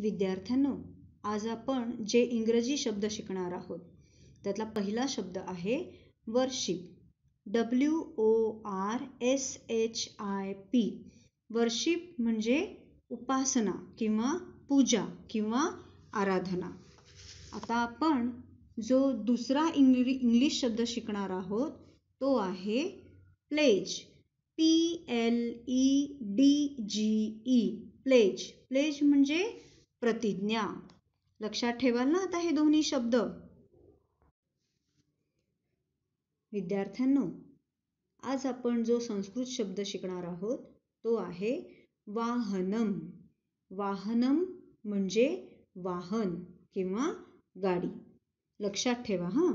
विद्यार्थ्यांनो आज आपण जे इंग्रजी शब्द शिकणार आहोत त्यातला पहिला शब्द आहे worship W O R S H I P worship म्हणजे उपासना किंवा पूजा किंवा आराधना आता आपण जो दुसरा इंग्लि इंग्लिश शब्द शिकणार आहोत तो आहे pledge P L E D G E pledge pledge म्हणजे प्रतिज्ञा लक्षात ठेवाल ना आता हे दोन्ही शब्द विद्यार्थ्यांनो आज आपण जो संस्कृत शब्द शिकणार आहोत तो आहे वाहनम वाहनम म्हणजे वाहन किंवा गाडी लक्षात ठेवा हां